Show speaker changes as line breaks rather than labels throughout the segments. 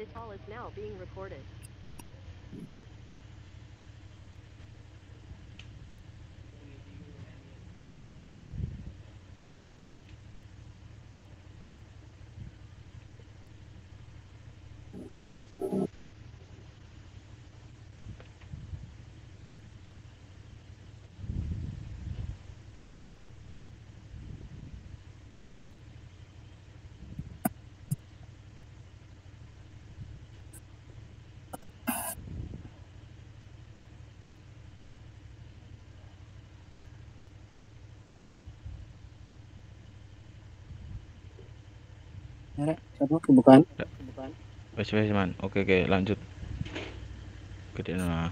This call is now being recorded. Merek, satu kebukaan. Wes wes man. Oke oke, lanjut. Gede nah.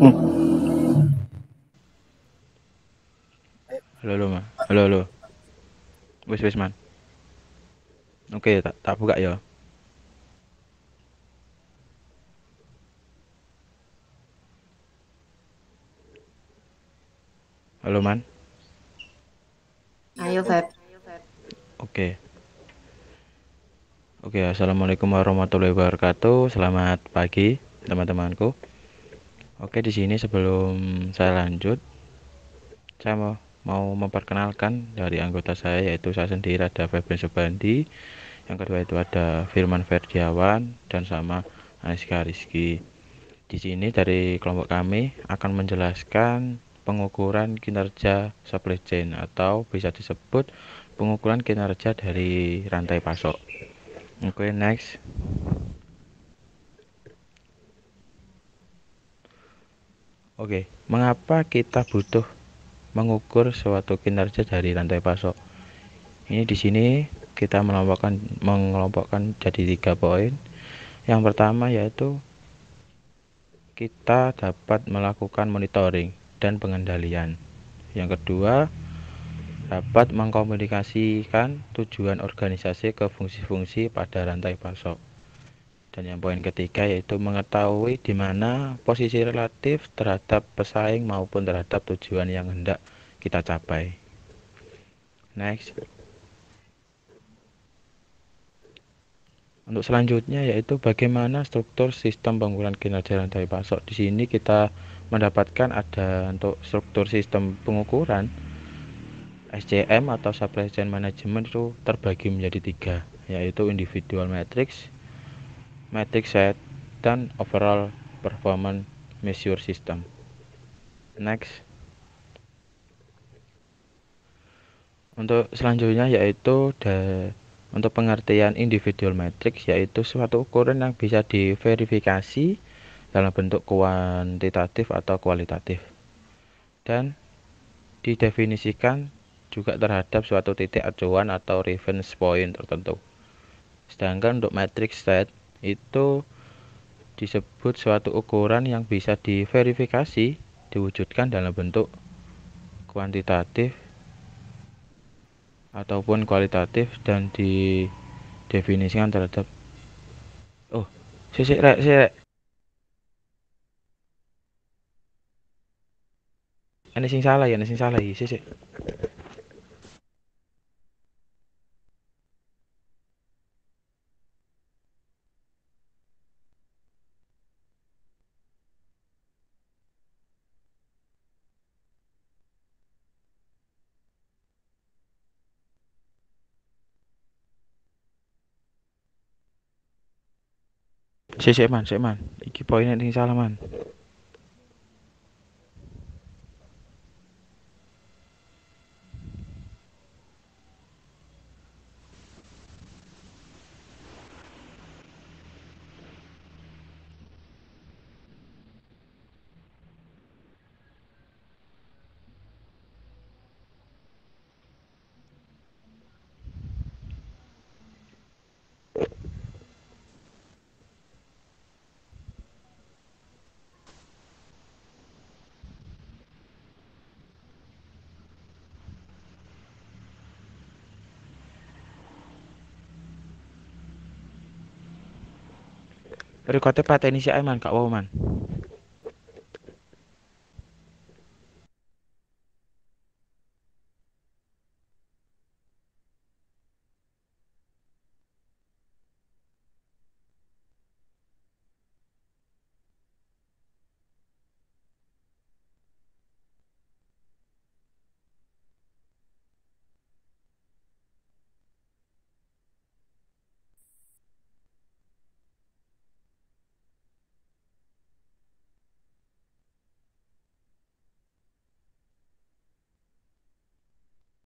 Hmm. Halo, Halo, halo, man. halo, halo. Wis, wis, man. Oke, tak tak buka ya. Halo, man. Ayo, Feb. Oke. Oke, assalamualaikum warahmatullahi wabarakatuh. Selamat pagi, teman-temanku. Oke, di sini sebelum saya lanjut, saya mau, mau memperkenalkan dari anggota saya yaitu saya sendiri ada Febri Subandi, yang kedua itu ada Firman Ferdiawan dan sama Aniska Rizky. Di sini dari kelompok kami akan menjelaskan pengukuran kinerja supply chain atau bisa disebut pengukuran kinerja dari rantai pasok. Oke, okay, next. Oke, mengapa kita butuh mengukur suatu kinerja dari rantai pasok? Ini di sini kita melompokkan mengelompokkan jadi tiga poin. Yang pertama yaitu kita dapat melakukan monitoring dan pengendalian. Yang kedua, dapat mengkomunikasikan tujuan organisasi ke fungsi-fungsi pada rantai pasok. Dan yang poin ketiga yaitu mengetahui di mana posisi relatif terhadap pesaing maupun terhadap tujuan yang hendak kita capai. Next. Untuk selanjutnya yaitu bagaimana struktur sistem pengukuran kinerja rantai pasok. Di sini kita mendapatkan ada untuk struktur sistem pengukuran SCM atau supply chain management itu terbagi menjadi tiga yaitu individual matrix, metric set, dan overall performance measure system. Next. Untuk selanjutnya yaitu the, untuk pengertian individual matrix yaitu suatu ukuran yang bisa diverifikasi dalam bentuk kuantitatif atau kualitatif dan didefinisikan juga terhadap suatu titik acuan atau reference point tertentu. Sedangkan untuk matrix set itu disebut suatu ukuran yang bisa diverifikasi diwujudkan dalam bentuk kuantitatif ataupun kualitatif dan didefinisikan terhadap oh sisi rek sisi ini sing salah ya ini sing salah sisi Sik sik man, sik man. Iki poin sing salah man. Rekote pateni si Aiman Kak woman